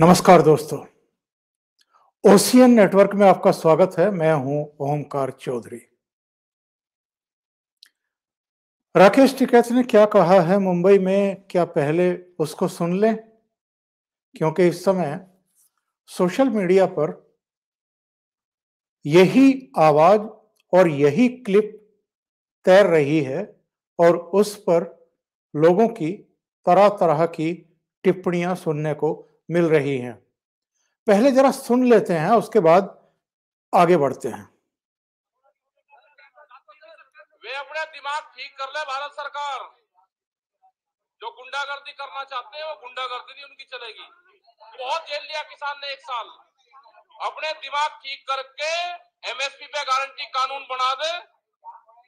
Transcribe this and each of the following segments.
नमस्कार दोस्तों ocean network में आपका स्वागत है मैं हूं ओमकार चौधरी राकेश टिकैत ने क्या कहा है मुंबई में क्या पहले उसको सुन लें क्योंकि इस समय सोशल मीडिया पर यही आवाज और यही क्लिप तैर रही है और उस पर लोगों की तरह तरह की टिप्पणियां सुनने को मिल रही हैं पहले जरा सुन लेते हैं उसके बाद आगे बढ़ते हैं वे अपने दिमाग ठीक कर ले भारत सरकार जो गुंडागर्दी करना चाहते हैं वो गुंडागर्दी नहीं उनकी चलेगी बहुत जेल लिया किसान ने एक साल अपने दिमाग ठीक करके एमएसपी पे गारंटी कानून बना दे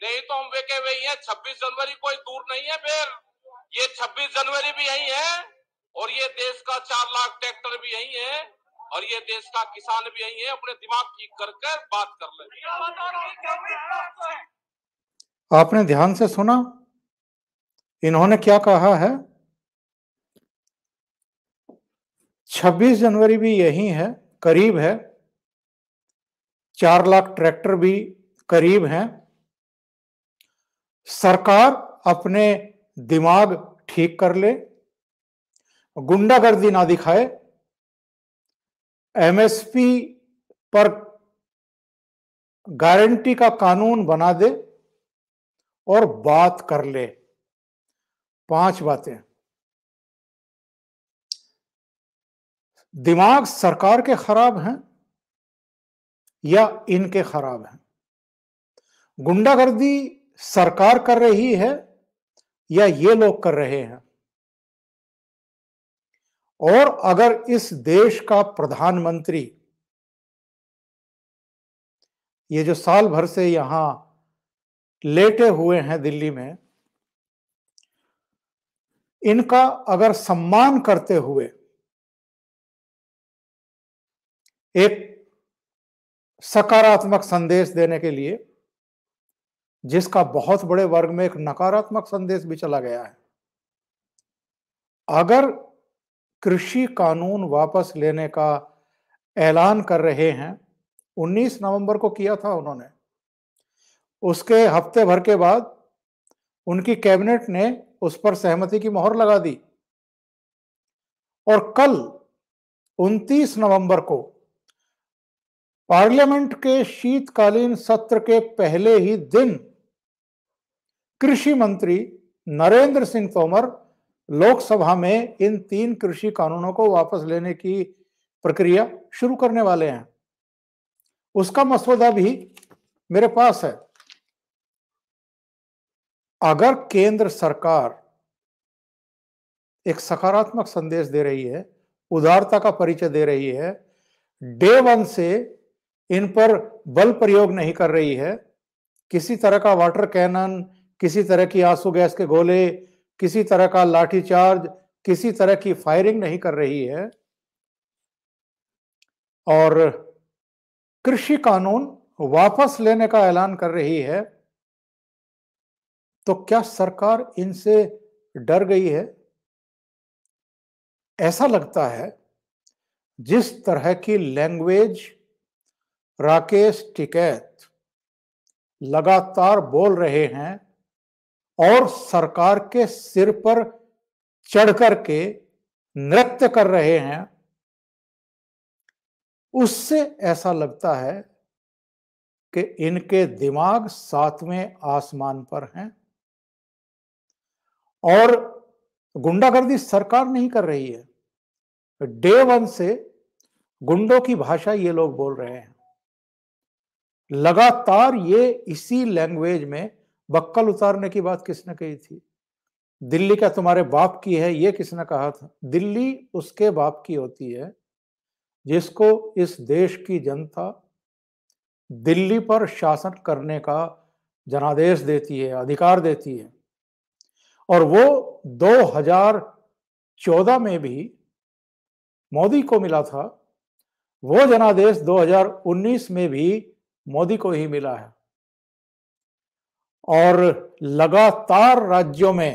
नहीं तो हम वे के वही है छब्बीस जनवरी कोई दूर नहीं है फिर ये छब्बीस जनवरी भी यही है और ये देश का चार लाख ट्रैक्टर भी यही है और ये देश का किसान भी यही है अपने दिमाग ठीक करके बात कर ले आपने ध्यान से सुना इन्होंने क्या कहा है 26 जनवरी भी यही है करीब है चार लाख ट्रैक्टर भी करीब हैं सरकार अपने दिमाग ठीक कर ले गुंडागर्दी ना दिखाए एमएसपी पर गारंटी का कानून बना दे और बात कर ले पांच बातें दिमाग सरकार के खराब हैं या इनके खराब हैं गुंडागर्दी सरकार कर रही है या ये लोग कर रहे हैं और अगर इस देश का प्रधानमंत्री ये जो साल भर से यहां लेटे हुए हैं दिल्ली में इनका अगर सम्मान करते हुए एक सकारात्मक संदेश देने के लिए जिसका बहुत बड़े वर्ग में एक नकारात्मक संदेश भी चला गया है अगर कृषि कानून वापस लेने का ऐलान कर रहे हैं 19 नवंबर को किया था उन्होंने उसके हफ्ते भर के बाद उनकी कैबिनेट ने उस पर सहमति की मोहर लगा दी और कल 29 नवंबर को पार्लियामेंट के शीतकालीन सत्र के पहले ही दिन कृषि मंत्री नरेंद्र सिंह तोमर लोकसभा में इन तीन कृषि कानूनों को वापस लेने की प्रक्रिया शुरू करने वाले हैं उसका मसौदा भी मेरे पास है अगर केंद्र सरकार एक सकारात्मक संदेश दे रही है उदारता का परिचय दे रही है डे वन से इन पर बल प्रयोग नहीं कर रही है किसी तरह का वाटर कैनन किसी तरह की आंसू गैस के गोले किसी तरह का लाठीचार्ज किसी तरह की फायरिंग नहीं कर रही है और कृषि कानून वापस लेने का ऐलान कर रही है तो क्या सरकार इनसे डर गई है ऐसा लगता है जिस तरह की लैंग्वेज राकेश टिकैत लगातार बोल रहे हैं और सरकार के सिर पर चढ़ करके नृत्य कर रहे हैं उससे ऐसा लगता है कि इनके दिमाग सातवें आसमान पर हैं और गुंडागर्दी सरकार नहीं कर रही है डे वन से गुंडों की भाषा ये लोग बोल रहे हैं लगातार ये इसी लैंग्वेज में बक्कल उतारने की बात किसने कही थी दिल्ली का तुम्हारे बाप की है ये किसने कहा था दिल्ली उसके बाप की होती है जिसको इस देश की जनता दिल्ली पर शासन करने का जनादेश देती है अधिकार देती है और वो 2014 में भी मोदी को मिला था वो जनादेश 2019 में भी मोदी को ही मिला है और लगातार राज्यों में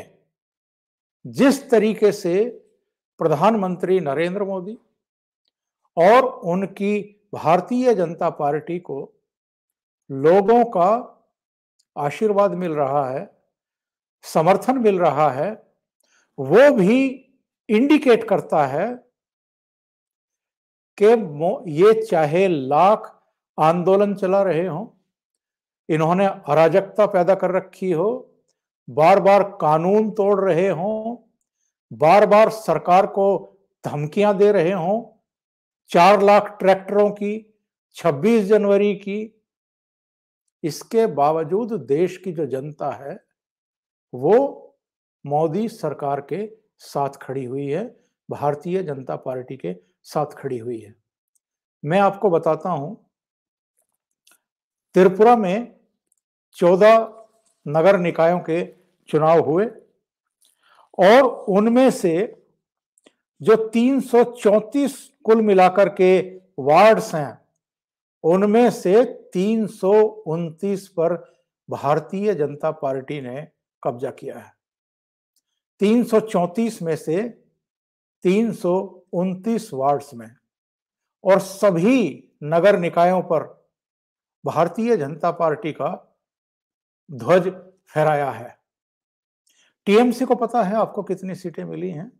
जिस तरीके से प्रधानमंत्री नरेंद्र मोदी और उनकी भारतीय जनता पार्टी को लोगों का आशीर्वाद मिल रहा है समर्थन मिल रहा है वो भी इंडिकेट करता है कि ये चाहे लाख आंदोलन चला रहे हों इन्होंने अराजकता पैदा कर रखी हो बार बार कानून तोड़ रहे हों बार बार सरकार को धमकियां दे रहे हों चार लाख ट्रैक्टरों की 26 जनवरी की इसके बावजूद देश की जो जनता है वो मोदी सरकार के साथ खड़ी हुई है भारतीय जनता पार्टी के साथ खड़ी हुई है मैं आपको बताता हूं त्रिपुरा में चौदह नगर निकायों के चुनाव हुए और उनमें से जो 334 कुल मिलाकर के वार्ड्स हैं उनमें से तीन पर भारतीय जनता पार्टी ने कब्जा किया है 334 में से तीन वार्ड्स में और सभी नगर निकायों पर भारतीय जनता पार्टी का ध्वज फहराया है टीएमसी को पता है आपको कितनी सीटें मिली हैं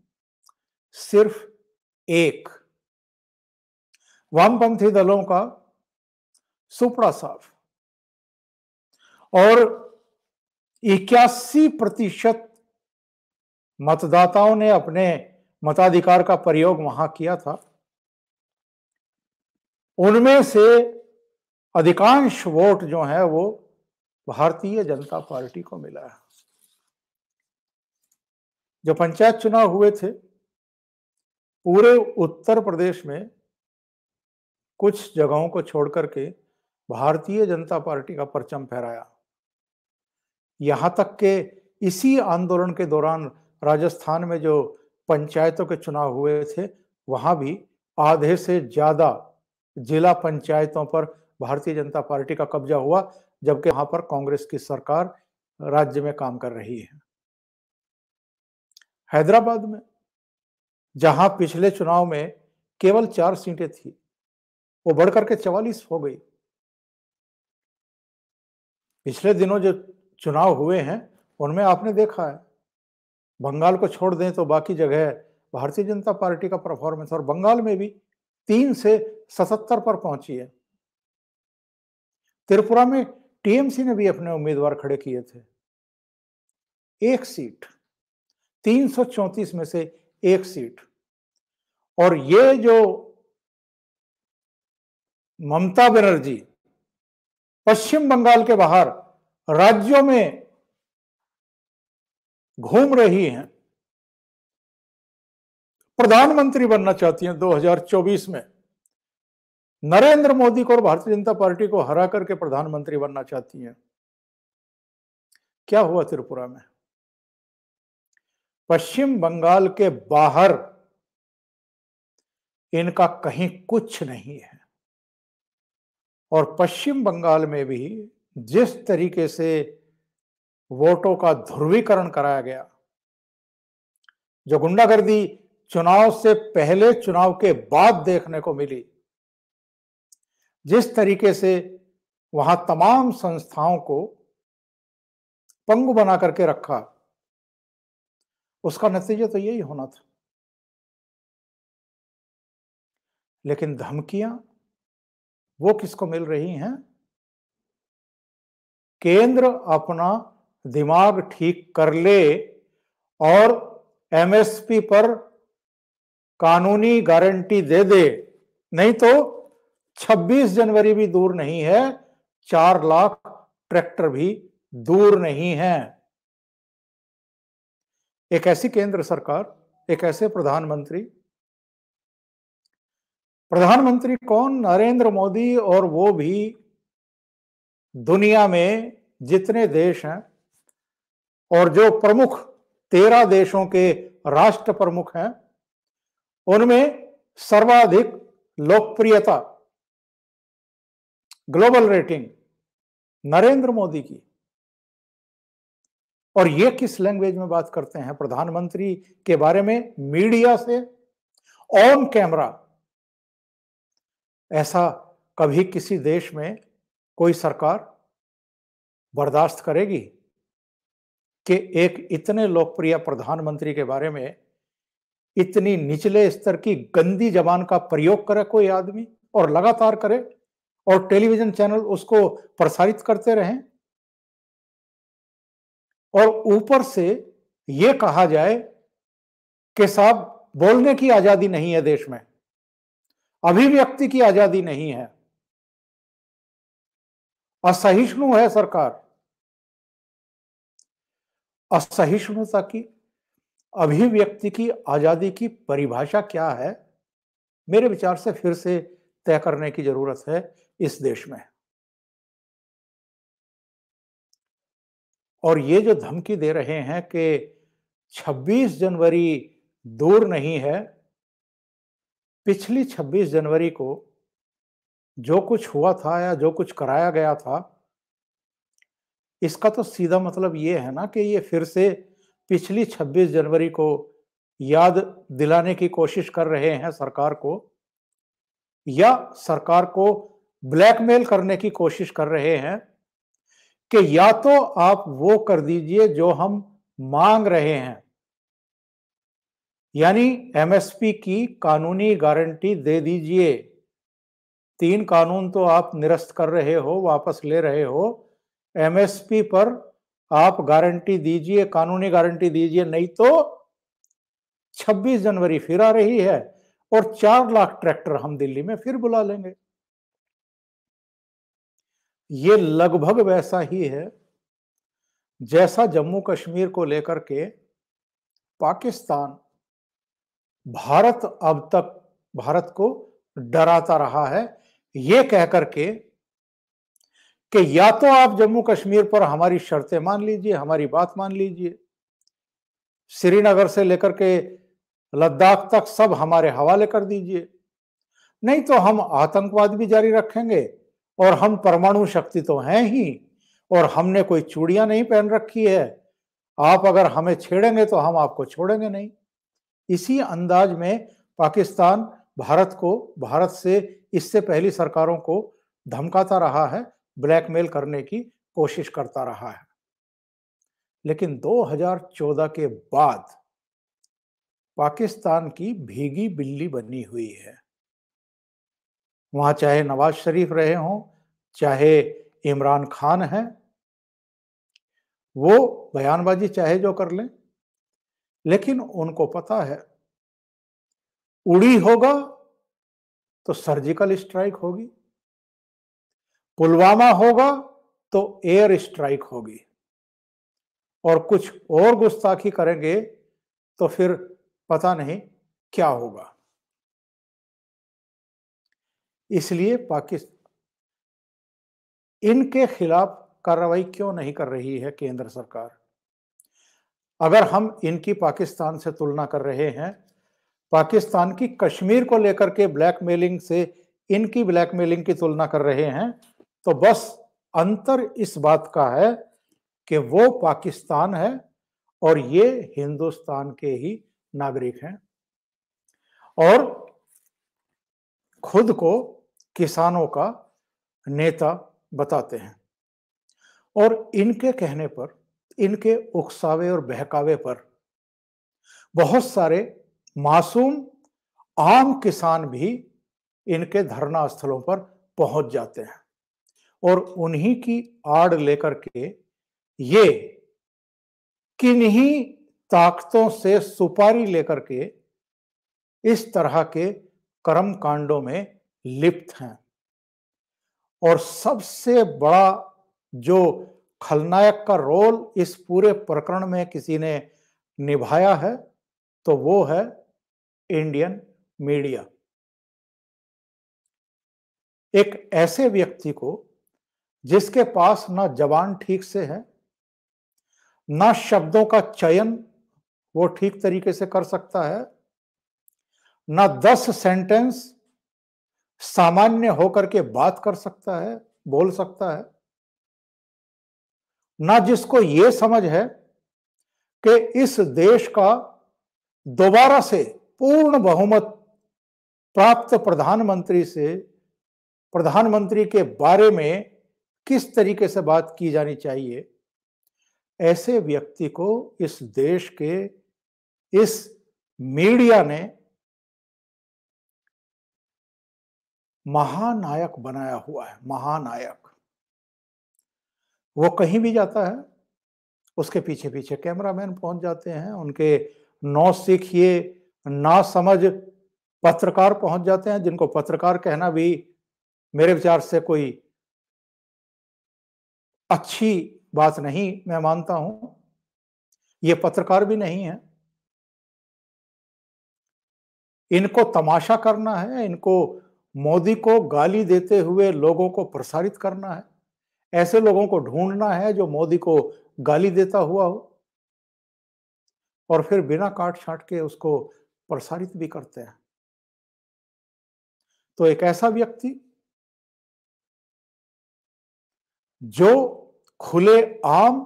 सिर्फ एक वामपंथी दलों का सुपड़ा साफ और इक्यासी प्रतिशत मतदाताओं ने अपने मताधिकार का प्रयोग वहां किया था उनमें से अधिकांश वोट जो है वो भारतीय जनता पार्टी को मिला है जो पंचायत चुनाव हुए थे पूरे उत्तर प्रदेश में कुछ जगहों को छोड़ करके भारतीय जनता पार्टी का परचम फहराया यहां तक के इसी आंदोलन के दौरान राजस्थान में जो पंचायतों के चुनाव हुए थे वहां भी आधे से ज्यादा जिला पंचायतों पर भारतीय जनता पार्टी का कब्जा हुआ जबकि वहां पर कांग्रेस की सरकार राज्य में काम कर रही है हैदराबाद में जहां पिछले चुनाव में केवल चार सीटें थी वो बढ़कर के चवालीस हो गई पिछले दिनों जो चुनाव हुए हैं उनमें आपने देखा है बंगाल को छोड़ दें तो बाकी जगह भारतीय जनता पार्टी का परफॉर्मेंस और बंगाल में भी तीन से सतहत्तर पर पहुंची है त्रिपुरा में टीएमसी ने भी अपने उम्मीदवार खड़े किए थे एक सीट 334 में से एक सीट और ये जो ममता बनर्जी पश्चिम बंगाल के बाहर राज्यों में घूम रही हैं प्रधानमंत्री बनना चाहती हैं 2024 में नरेंद्र मोदी को और भारतीय जनता पार्टी को हरा करके प्रधानमंत्री बनना चाहती हैं क्या हुआ त्रिपुरा में पश्चिम बंगाल के बाहर इनका कहीं कुछ नहीं है और पश्चिम बंगाल में भी जिस तरीके से वोटों का ध्रुवीकरण कराया गया जो गुंडागर्दी चुनाव से पहले चुनाव के बाद देखने को मिली जिस तरीके से वहां तमाम संस्थाओं को पंगु बना करके रखा उसका नतीजा तो यही होना था लेकिन धमकियां वो किसको मिल रही हैं केंद्र अपना दिमाग ठीक कर ले और एमएसपी पर कानूनी गारंटी दे दे नहीं तो 26 जनवरी भी दूर नहीं है चार लाख ट्रैक्टर भी दूर नहीं है एक ऐसी केंद्र सरकार एक ऐसे प्रधानमंत्री प्रधानमंत्री कौन नरेंद्र मोदी और वो भी दुनिया में जितने देश हैं और जो प्रमुख तेरह देशों के राष्ट्र प्रमुख हैं उनमें सर्वाधिक लोकप्रियता ग्लोबल रेटिंग नरेंद्र मोदी की और ये किस लैंग्वेज में बात करते हैं प्रधानमंत्री के बारे में मीडिया से ऑन कैमरा ऐसा कभी किसी देश में कोई सरकार बर्दाश्त करेगी कि एक इतने लोकप्रिय प्रधानमंत्री के बारे में इतनी निचले स्तर की गंदी जबान का प्रयोग करे कोई आदमी और लगातार करे और टेलीविजन चैनल उसको प्रसारित करते रहें और ऊपर से यह कहा जाए कि साहब बोलने की आजादी नहीं है देश में अभिव्यक्ति की आजादी नहीं है असहिष्णु है सरकार असहिष्णुता की अभिव्यक्ति की आजादी की परिभाषा क्या है मेरे विचार से फिर से तय करने की जरूरत है इस देश में और ये जो धमकी दे रहे हैं कि 26 जनवरी दूर नहीं है पिछली 26 जनवरी को जो कुछ हुआ था या जो कुछ कराया गया था इसका तो सीधा मतलब ये है ना कि ये फिर से पिछली 26 जनवरी को याद दिलाने की कोशिश कर रहे हैं सरकार को या सरकार को ब्लैकमेल करने की कोशिश कर रहे हैं कि या तो आप वो कर दीजिए जो हम मांग रहे हैं यानी एमएसपी की कानूनी गारंटी दे दीजिए तीन कानून तो आप निरस्त कर रहे हो वापस ले रहे हो एमएसपी पर आप गारंटी दीजिए कानूनी गारंटी दीजिए नहीं तो 26 जनवरी फिर आ रही है और चार लाख ट्रैक्टर हम दिल्ली में फिर बुला लेंगे ये लगभग वैसा ही है जैसा जम्मू कश्मीर को लेकर के पाकिस्तान भारत अब तक भारत को डराता रहा है ये कहकर के कि या तो आप जम्मू कश्मीर पर हमारी शर्तें मान लीजिए हमारी बात मान लीजिए श्रीनगर से लेकर के लद्दाख तक सब हमारे हवाले कर दीजिए नहीं तो हम आतंकवाद भी जारी रखेंगे और हम परमाणु शक्ति तो हैं ही और हमने कोई चूड़ियां नहीं पहन रखी है आप अगर हमें छेड़ेंगे तो हम आपको छोड़ेंगे नहीं इसी अंदाज में पाकिस्तान भारत को भारत से इससे पहली सरकारों को धमकाता रहा है ब्लैकमेल करने की कोशिश करता रहा है लेकिन 2014 के बाद पाकिस्तान की भीगी बिल्ली बनी हुई है वहाँ चाहे नवाज शरीफ रहे हों चाहे इमरान खान है वो बयानबाजी चाहे जो कर लें लेकिन उनको पता है उड़ी होगा तो सर्जिकल स्ट्राइक होगी पुलवामा होगा तो एयर स्ट्राइक होगी और कुछ और गुस्ताखी करेंगे तो फिर पता नहीं क्या होगा इसलिए पाकिस्तान इनके खिलाफ कार्रवाई क्यों नहीं कर रही है केंद्र सरकार अगर हम इनकी पाकिस्तान से तुलना कर रहे हैं पाकिस्तान की कश्मीर को लेकर के ब्लैकमेलिंग से इनकी ब्लैकमेलिंग की तुलना कर रहे हैं तो बस अंतर इस बात का है कि वो पाकिस्तान है और ये हिंदुस्तान के ही नागरिक हैं और खुद को किसानों का नेता बताते हैं और इनके कहने पर इनके उकसावे और बहकावे पर बहुत सारे मासूम आम किसान भी इनके धरना स्थलों पर पहुंच जाते हैं और उन्हीं की आड़ लेकर के ये किन्हीं ताकतों से सुपारी लेकर के इस तरह के कर्म कांडों में लिप्त हैं और सबसे बड़ा जो खलनायक का रोल इस पूरे प्रकरण में किसी ने निभाया है तो वो है इंडियन मीडिया एक ऐसे व्यक्ति को जिसके पास ना जवान ठीक से है ना शब्दों का चयन वो ठीक तरीके से कर सकता है ना दस सेंटेंस सामान्य होकर के बात कर सकता है बोल सकता है ना जिसको ये समझ है कि इस देश का दोबारा से पूर्ण बहुमत प्राप्त प्रधानमंत्री से प्रधानमंत्री के बारे में किस तरीके से बात की जानी चाहिए ऐसे व्यक्ति को इस देश के इस मीडिया ने महानायक बनाया हुआ है महानायक वो कहीं भी जाता है उसके पीछे पीछे कैमरामैन पहुंच जाते हैं उनके नौ सीखिए ना समझ पत्रकार पहुंच जाते हैं जिनको पत्रकार कहना भी मेरे विचार से कोई अच्छी बात नहीं मैं मानता हूं ये पत्रकार भी नहीं है इनको तमाशा करना है इनको मोदी को गाली देते हुए लोगों को प्रसारित करना है ऐसे लोगों को ढूंढना है जो मोदी को गाली देता हुआ हो और फिर बिना काट छाट के उसको प्रसारित भी करते हैं तो एक ऐसा व्यक्ति जो खुले आम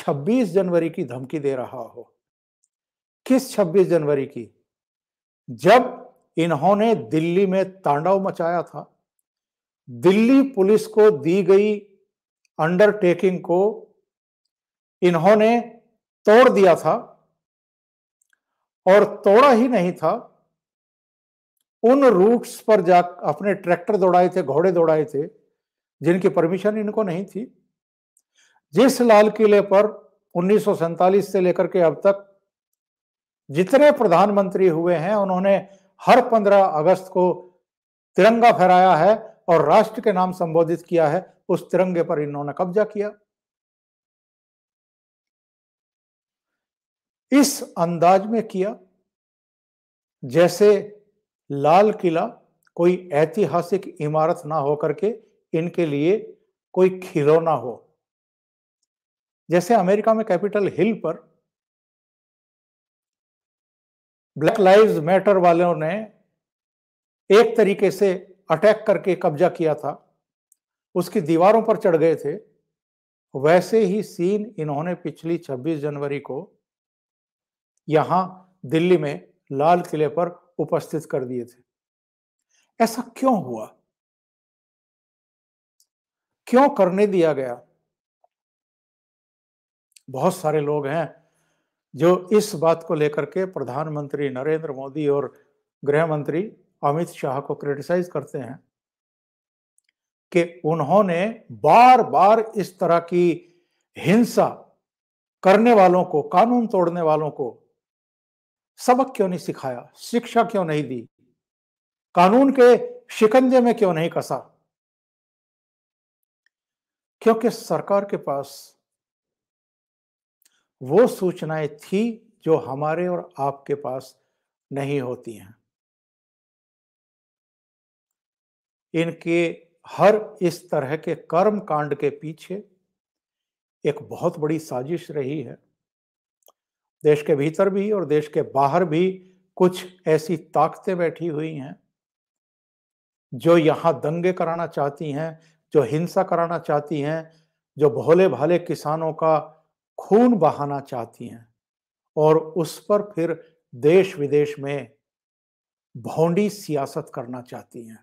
26 जनवरी की धमकी दे रहा हो किस 26 जनवरी की जब इन्होंने दिल्ली में तांडव मचाया था दिल्ली पुलिस को दी गई अंडरटेकिंग को इन्होंने तोड़ दिया था और तोड़ा ही नहीं था उन रूट्स पर जा अपने ट्रैक्टर दौड़ाए थे घोड़े दौड़ाए थे जिनकी परमिशन इनको नहीं थी जिस लाल किले पर उन्नीस से लेकर के अब तक जितने प्रधानमंत्री हुए हैं उन्होंने हर 15 अगस्त को तिरंगा फहराया है और राष्ट्र के नाम संबोधित किया है उस तिरंगे पर इन्होंने कब्जा किया इस अंदाज में किया जैसे लाल किला कोई ऐतिहासिक इमारत ना हो करके इनके लिए कोई खिलौना हो जैसे अमेरिका में कैपिटल हिल पर ब्लैक लाइव्स मैटर वालों ने एक तरीके से अटैक करके कब्जा किया था उसकी दीवारों पर चढ़ गए थे वैसे ही सीन इन्होंने पिछली 26 जनवरी को यहां दिल्ली में लाल किले पर उपस्थित कर दिए थे ऐसा क्यों हुआ क्यों करने दिया गया बहुत सारे लोग हैं जो इस बात को लेकर के प्रधानमंत्री नरेंद्र मोदी और गृह मंत्री अमित शाह को क्रिटिसाइज करते हैं कि उन्होंने बार बार इस तरह की हिंसा करने वालों को कानून तोड़ने वालों को सबक क्यों नहीं सिखाया शिक्षा क्यों नहीं दी कानून के शिकंजे में क्यों नहीं कसा क्योंकि सरकार के पास वो सूचनाएं थी जो हमारे और आपके पास नहीं होती हैं इनके हर इस तरह के कर्म कांड के पीछे एक बहुत बड़ी साजिश रही है देश के भीतर भी और देश के बाहर भी कुछ ऐसी ताकतें बैठी हुई हैं जो यहां दंगे कराना चाहती हैं जो हिंसा कराना चाहती हैं जो भोले भाले किसानों का खून बहाना चाहती हैं और उस पर फिर देश विदेश में भौंडी सियासत करना चाहती हैं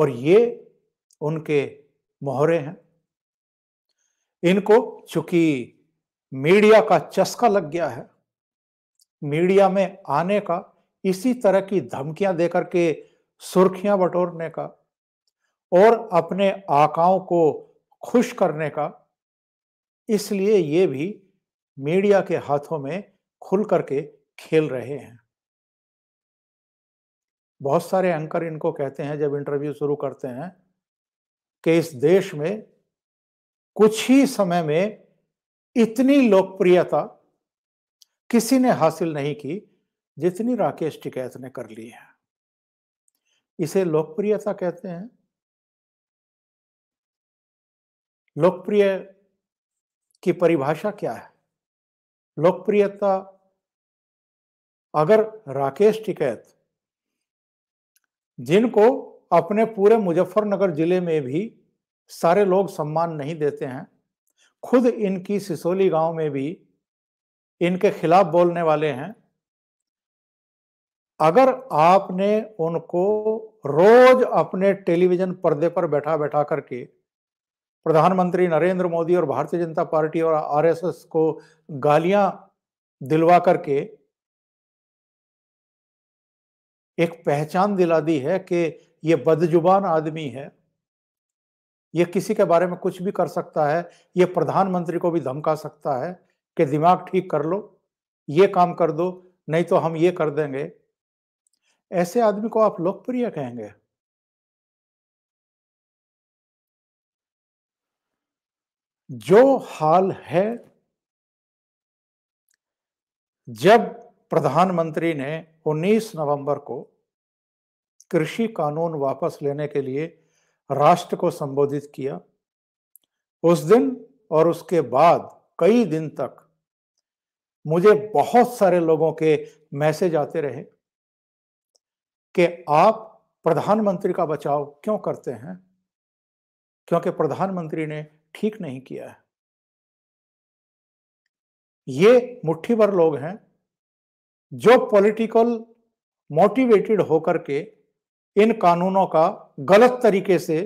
और ये उनके मोहरे हैं इनको चूंकि मीडिया का चस्का लग गया है मीडिया में आने का इसी तरह की धमकियां देकर के सुर्खियां बटोरने का और अपने आकाओं को खुश करने का इसलिए ये भी मीडिया के हाथों में खुल करके खेल रहे हैं बहुत सारे एंकर इनको कहते हैं जब इंटरव्यू शुरू करते हैं कि इस देश में कुछ ही समय में इतनी लोकप्रियता किसी ने हासिल नहीं की जितनी राकेश टिकैत ने कर ली है इसे लोकप्रियता कहते हैं लोकप्रिय की परिभाषा क्या है लोकप्रियता अगर राकेश टिकैत तो, जिनको अपने पूरे मुजफ्फरनगर जिले में भी सारे लोग सम्मान नहीं देते हैं खुद इनकी सिसोली गांव में भी इनके खिलाफ बोलने वाले हैं अगर आपने उनको रोज अपने टेलीविजन पर्दे पर बैठा बैठा करके प्रधानमंत्री नरेंद्र मोदी और भारतीय जनता पार्टी और आरएसएस को गालियां दिलवा करके एक पहचान दिला दी है कि ये बदजुबान आदमी है ये किसी के बारे में कुछ भी कर सकता है ये प्रधानमंत्री को भी धमका सकता है कि दिमाग ठीक कर लो ये काम कर दो नहीं तो हम ये कर देंगे ऐसे आदमी को आप लोकप्रिय कहेंगे जो हाल है जब प्रधानमंत्री ने 19 नवंबर को कृषि कानून वापस लेने के लिए राष्ट्र को संबोधित किया उस दिन और उसके बाद कई दिन तक मुझे बहुत सारे लोगों के मैसेज आते रहे कि आप प्रधानमंत्री का बचाव क्यों करते हैं क्योंकि प्रधानमंत्री ने ठीक नहीं किया है ये मुट्ठी भर लोग हैं जो पॉलिटिकल मोटिवेटेड होकर के इन कानूनों का गलत तरीके से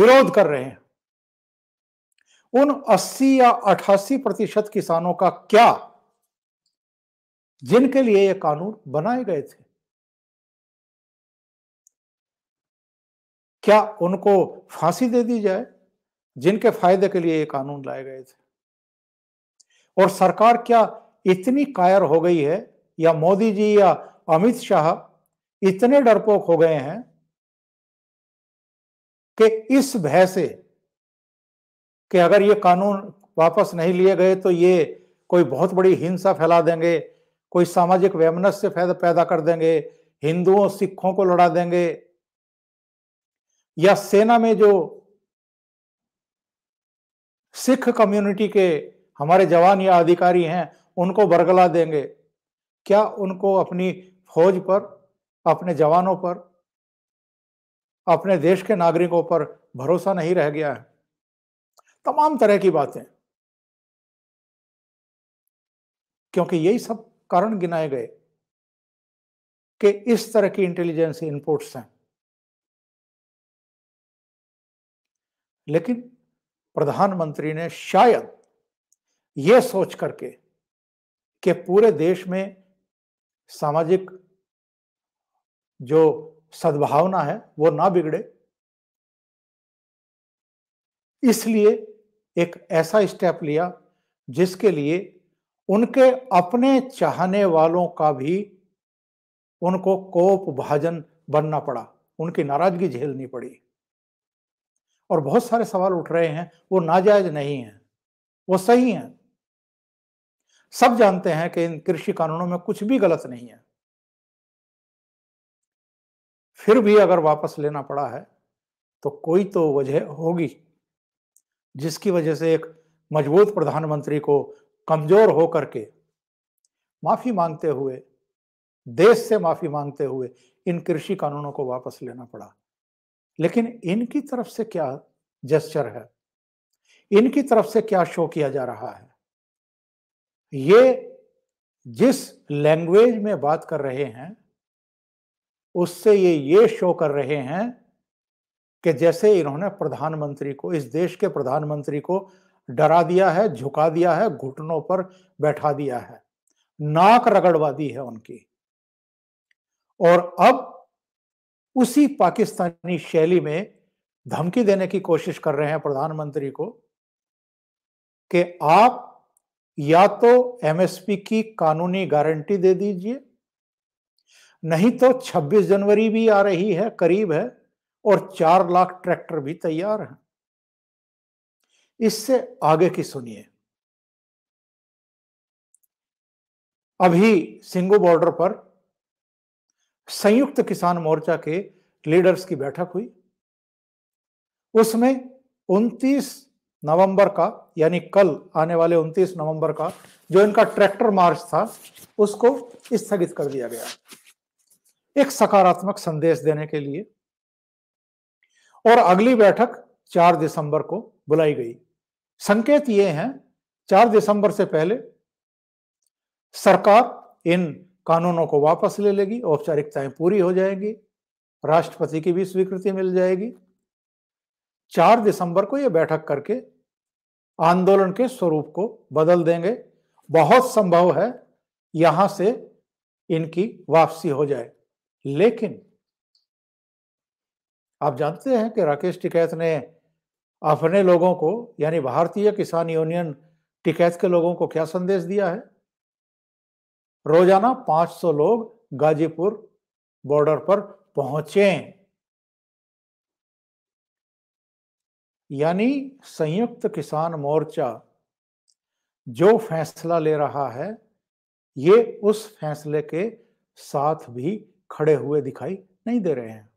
विरोध कर रहे हैं उन 80 या 88 प्रतिशत किसानों का क्या जिनके लिए ये कानून बनाए गए थे क्या उनको फांसी दे दी जाए जिनके फायदे के लिए ये कानून लाए गए थे और सरकार क्या इतनी कायर हो गई है या मोदी जी या अमित शाह इतने डरपोक हो गए हैं कि इस भय से कि अगर ये कानून वापस नहीं लिए गए तो ये कोई बहुत बड़ी हिंसा फैला देंगे कोई सामाजिक फायदा पैदा कर देंगे हिंदुओं सिखों को लड़ा देंगे या सेना में जो सिख कम्युनिटी के हमारे जवान या अधिकारी हैं उनको बरगला देंगे क्या उनको अपनी फौज पर अपने जवानों पर अपने देश के नागरिकों पर भरोसा नहीं रह गया है तमाम तरह की बातें क्योंकि यही सब कारण गिनाए गए कि इस तरह की इंटेलिजेंस इनपुट्स हैं लेकिन प्रधानमंत्री ने शायद ये सोच करके कि पूरे देश में सामाजिक जो सद्भावना है वो ना बिगड़े इसलिए एक ऐसा स्टेप लिया जिसके लिए उनके अपने चाहने वालों का भी उनको कोप भाजन बनना पड़ा उनकी नाराजगी झेलनी पड़ी और बहुत सारे सवाल उठ रहे हैं वो नाजायज नहीं है वो सही है सब जानते हैं कि इन कृषि कानूनों में कुछ भी गलत नहीं है फिर भी अगर वापस लेना पड़ा है तो कोई तो वजह होगी जिसकी वजह से एक मजबूत प्रधानमंत्री को कमजोर होकर के माफी मांगते हुए देश से माफी मांगते हुए इन कृषि कानूनों को वापस लेना पड़ा लेकिन इनकी तरफ से क्या जेस्चर है इनकी तरफ से क्या शो किया जा रहा है ये जिस लैंग्वेज में बात कर रहे हैं उससे ये ये शो कर रहे हैं कि जैसे इन्होंने प्रधानमंत्री को इस देश के प्रधानमंत्री को डरा दिया है झुका दिया है घुटनों पर बैठा दिया है नाक रगड़वा दी है उनकी और अब उसी पाकिस्तानी शैली में धमकी देने की कोशिश कर रहे हैं प्रधानमंत्री को कि आप या तो एमएसपी की कानूनी गारंटी दे दीजिए नहीं तो 26 जनवरी भी आ रही है करीब है और चार लाख ट्रैक्टर भी तैयार हैं इससे आगे की सुनिए अभी सिंगू बॉर्डर पर संयुक्त किसान मोर्चा के लीडर्स की बैठक हुई उसमें 29 नवंबर का यानी कल आने वाले 29 नवंबर का जो इनका ट्रैक्टर मार्च था उसको स्थगित कर दिया गया एक सकारात्मक संदेश देने के लिए और अगली बैठक 4 दिसंबर को बुलाई गई संकेत ये हैं 4 दिसंबर से पहले सरकार इन कानूनों को वापस ले लेगी औपचारिकताएं पूरी हो जाएंगी राष्ट्रपति की भी स्वीकृति मिल जाएगी चार दिसंबर को यह बैठक करके आंदोलन के स्वरूप को बदल देंगे बहुत संभव है यहां से इनकी वापसी हो जाए लेकिन आप जानते हैं कि राकेश टिकैत ने अपने लोगों को यानी भारतीय किसान यूनियन टिकैत के लोगों को क्या संदेश दिया है रोजाना 500 लोग गाजीपुर बॉर्डर पर पहुंचे यानी संयुक्त किसान मोर्चा जो फैसला ले रहा है ये उस फैसले के साथ भी खड़े हुए दिखाई नहीं दे रहे हैं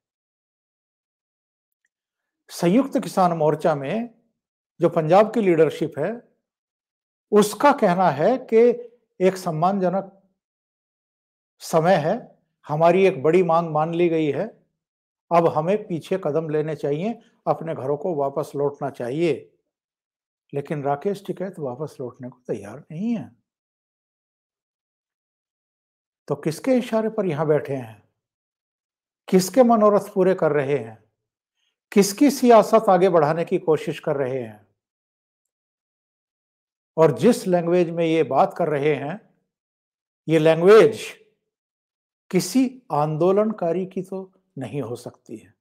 संयुक्त किसान मोर्चा में जो पंजाब की लीडरशिप है उसका कहना है कि एक सम्मानजनक समय है हमारी एक बड़ी मांग मान ली गई है अब हमें पीछे कदम लेने चाहिए अपने घरों को वापस लौटना चाहिए लेकिन राकेश टिकैत तो वापस लौटने को तैयार नहीं है तो किसके इशारे पर यहां बैठे हैं किसके मनोरथ पूरे कर रहे हैं किसकी सियासत आगे बढ़ाने की कोशिश कर रहे हैं और जिस लैंग्वेज में ये बात कर रहे हैं ये लैंग्वेज किसी आंदोलनकारी की तो नहीं हो सकती है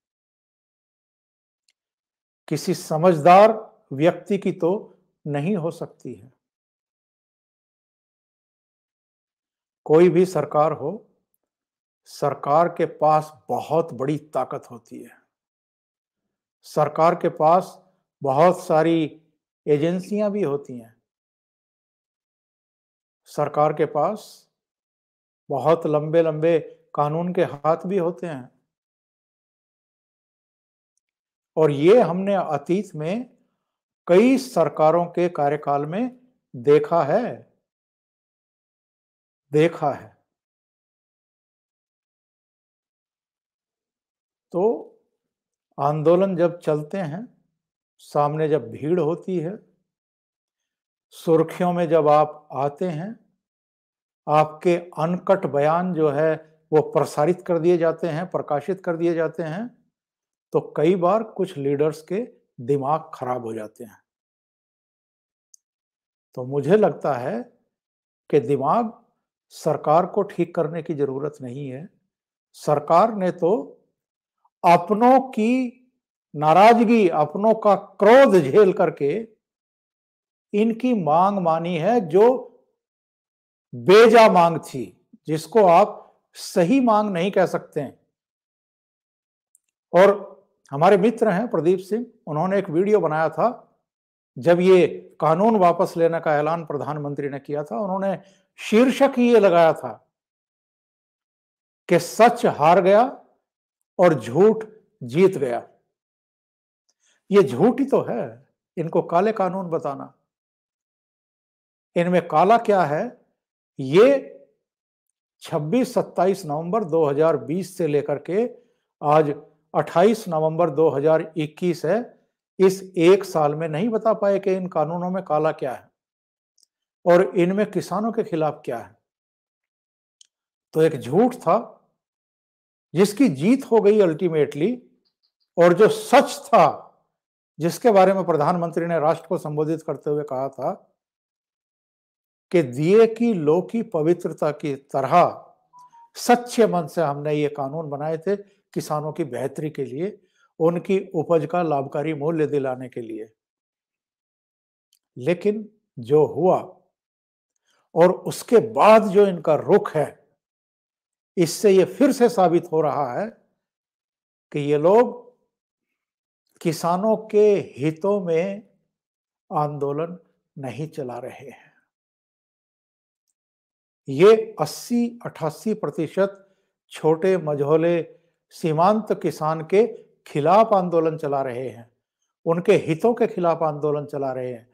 किसी समझदार व्यक्ति की तो नहीं हो सकती है कोई भी सरकार हो सरकार के पास बहुत बड़ी ताकत होती है सरकार के पास बहुत सारी एजेंसियां भी होती हैं सरकार के पास बहुत लंबे लंबे कानून के हाथ भी होते हैं और ये हमने अतीत में कई सरकारों के कार्यकाल में देखा है देखा है तो आंदोलन जब चलते हैं सामने जब भीड़ होती है सुर्खियों में जब आप आते हैं आपके अनकट बयान जो है वो प्रसारित कर दिए जाते हैं प्रकाशित कर दिए जाते हैं तो कई बार कुछ लीडर्स के दिमाग खराब हो जाते हैं तो मुझे लगता है कि दिमाग सरकार को ठीक करने की जरूरत नहीं है सरकार ने तो अपनों की नाराजगी अपनों का क्रोध झेल करके इनकी मांग मानी है जो बेजा मांग थी जिसको आप सही मांग नहीं कह सकते हैं और हमारे मित्र हैं प्रदीप सिंह उन्होंने एक वीडियो बनाया था जब ये कानून वापस लेने का ऐलान प्रधानमंत्री ने किया था उन्होंने शीर्षक ही ये लगाया था कि सच हार गया और झूठ जीत गया ये झूठ ही तो है इनको काले कानून बताना इनमें काला क्या है ये 26-27 नवंबर 2020 से लेकर के आज 28 नवंबर 2021 है इस एक साल में नहीं बता पाए कि इन कानूनों में काला क्या है और इनमें किसानों के खिलाफ क्या है तो एक झूठ था जिसकी जीत हो गई अल्टीमेटली और जो सच था जिसके बारे में प्रधानमंत्री ने राष्ट्र को संबोधित करते हुए कहा था कि दिए की लो की पवित्रता की तरह सच्चे मन से हमने ये कानून बनाए थे किसानों की बेहतरी के लिए उनकी उपज का लाभकारी मूल्य दिलाने के लिए लेकिन जो हुआ और उसके बाद जो इनका रुख है इससे ये फिर से साबित हो रहा है कि ये लोग किसानों के हितों में आंदोलन नहीं चला रहे हैं ये 80-88 प्रतिशत छोटे मझोले सीमांत किसान के खिलाफ आंदोलन चला रहे हैं उनके हितों के खिलाफ आंदोलन चला रहे हैं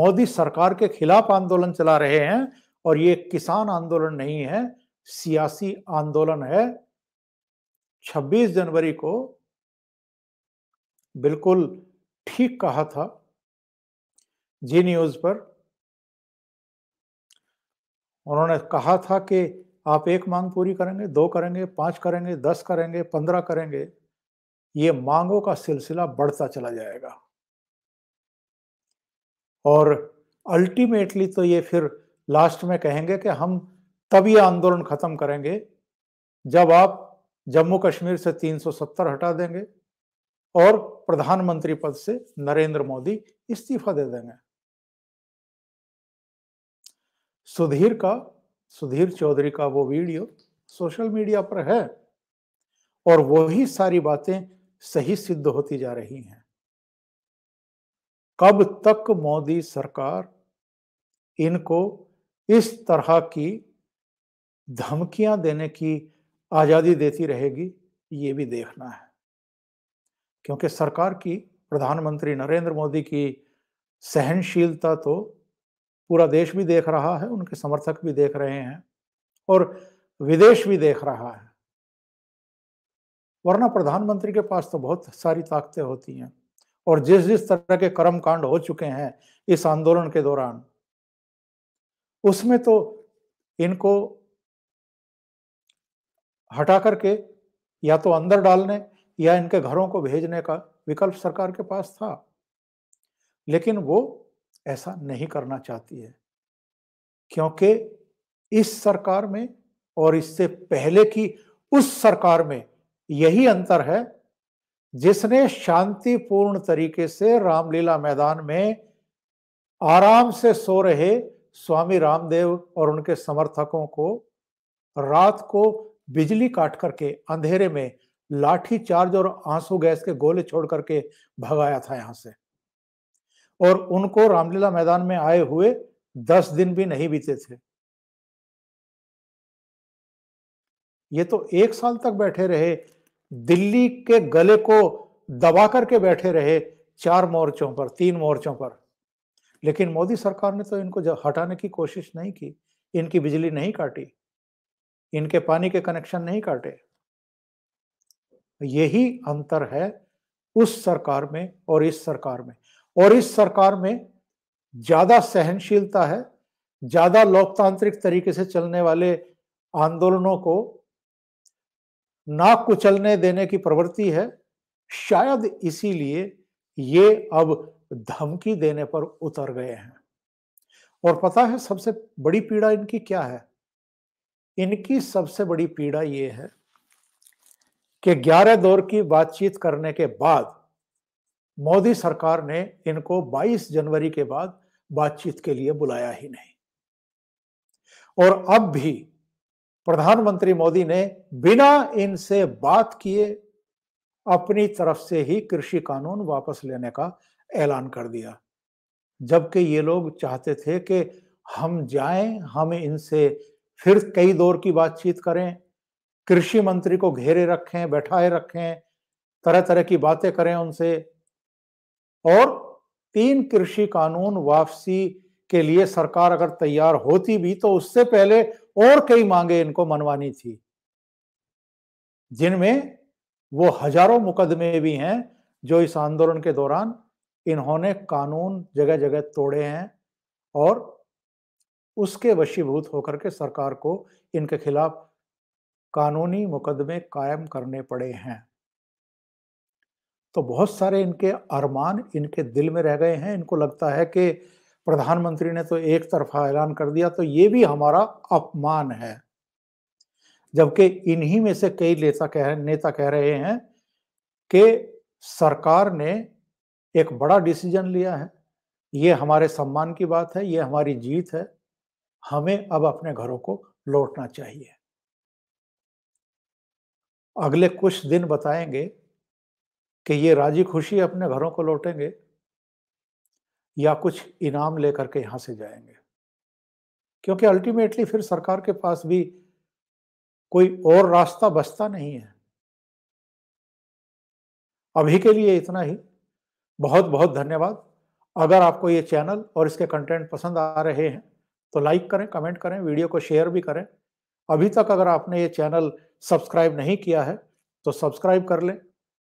मोदी सरकार के खिलाफ आंदोलन चला रहे हैं और ये किसान आंदोलन नहीं है सियासी आंदोलन है 26 जनवरी को बिल्कुल ठीक कहा था जी न्यूज पर उन्होंने कहा था कि आप एक मांग पूरी करेंगे दो करेंगे पांच करेंगे दस करेंगे पंद्रह करेंगे ये मांगों का सिलसिला बढ़ता चला जाएगा और अल्टीमेटली तो ये फिर लास्ट में कहेंगे कि हम तब ये आंदोलन ख़त्म करेंगे जब आप जम्मू कश्मीर से 370 हटा देंगे और प्रधानमंत्री पद से नरेंद्र मोदी इस्तीफा दे देंगे सुधीर का सुधीर चौधरी का वो वीडियो सोशल मीडिया पर है और वही सारी बातें सही सिद्ध होती जा रही हैं कब तक मोदी सरकार इनको इस तरह की धमकियां देने की आज़ादी देती रहेगी ये भी देखना है क्योंकि सरकार की प्रधानमंत्री नरेंद्र मोदी की सहनशीलता तो पूरा देश भी देख रहा है उनके समर्थक भी देख रहे हैं और विदेश भी देख रहा है वरना प्रधानमंत्री के पास तो बहुत सारी ताकतें होती हैं और जिस जिस तरह के कर्म कांड हो चुके हैं इस आंदोलन के दौरान उसमें तो इनको हटा करके या तो अंदर डालने या इनके घरों को भेजने का विकल्प सरकार के पास था लेकिन वो ऐसा नहीं करना चाहती है क्योंकि इस सरकार में और इससे पहले की उस सरकार में यही अंतर है जिसने शांतिपूर्ण तरीके से रामलीला मैदान में आराम से सो रहे स्वामी रामदेव और उनके समर्थकों को रात को बिजली काट करके अंधेरे में लाठी चार्ज और आंसू गैस के गोले छोड़ करके भगाया था यहां से और उनको रामलीला मैदान में आए हुए दस दिन भी नहीं बीते थे ये तो एक साल तक बैठे रहे दिल्ली के गले को दबा करके बैठे रहे चार मोर्चों पर तीन मोर्चों पर लेकिन मोदी सरकार ने तो इनको हटाने की कोशिश नहीं की इनकी बिजली नहीं काटी इनके पानी के कनेक्शन नहीं काटे यही अंतर है उस सरकार में और इस सरकार में और इस सरकार में ज्यादा सहनशीलता है ज्यादा लोकतांत्रिक तरीके से चलने वाले आंदोलनों को ना कुचलने देने की प्रवृत्ति है शायद इसीलिए ये अब धमकी देने पर उतर गए हैं और पता है सबसे बड़ी पीड़ा इनकी क्या है इनकी सबसे बड़ी पीड़ा ये है कि ग्यारह दौर की बातचीत करने के बाद मोदी सरकार ने इनको 22 जनवरी के बाद बातचीत के लिए बुलाया ही नहीं और अब भी प्रधानमंत्री मोदी ने बिना इनसे बात किए अपनी तरफ से ही कृषि कानून वापस लेने का ऐलान कर दिया जबकि ये लोग चाहते थे कि हम जाएं हम इनसे फिर कई दौर की बातचीत करें कृषि मंत्री को घेरे रखें बैठाए रखें तरह तरह की बातें करें उनसे और तीन कृषि कानून वापसी के लिए सरकार अगर तैयार होती भी तो उससे पहले और कई मांगे इनको मनवानी थी जिनमें वो हजारों मुकदमे भी हैं जो इस आंदोलन के दौरान इन्होंने कानून जगह जगह तोड़े हैं और उसके वशीभूत होकर के सरकार को इनके खिलाफ कानूनी मुकदमे कायम करने पड़े हैं तो बहुत सारे इनके अरमान इनके दिल में रह गए हैं इनको लगता है कि प्रधानमंत्री ने तो एक तरफा ऐलान कर दिया तो ये भी हमारा अपमान है जबकि इन्हीं में से कई नेता कह नेता कह रहे हैं कि सरकार ने एक बड़ा डिसीजन लिया है ये हमारे सम्मान की बात है ये हमारी जीत है हमें अब अपने घरों को लौटना चाहिए अगले कुछ दिन बताएंगे कि ये राजी खुशी अपने घरों को लौटेंगे या कुछ इनाम लेकर के यहाँ से जाएंगे क्योंकि अल्टीमेटली फिर सरकार के पास भी कोई और रास्ता बचता नहीं है अभी के लिए इतना ही बहुत बहुत धन्यवाद अगर आपको ये चैनल और इसके कंटेंट पसंद आ रहे हैं तो लाइक करें कमेंट करें वीडियो को शेयर भी करें अभी तक अगर आपने ये चैनल सब्सक्राइब नहीं किया है तो सब्सक्राइब कर लें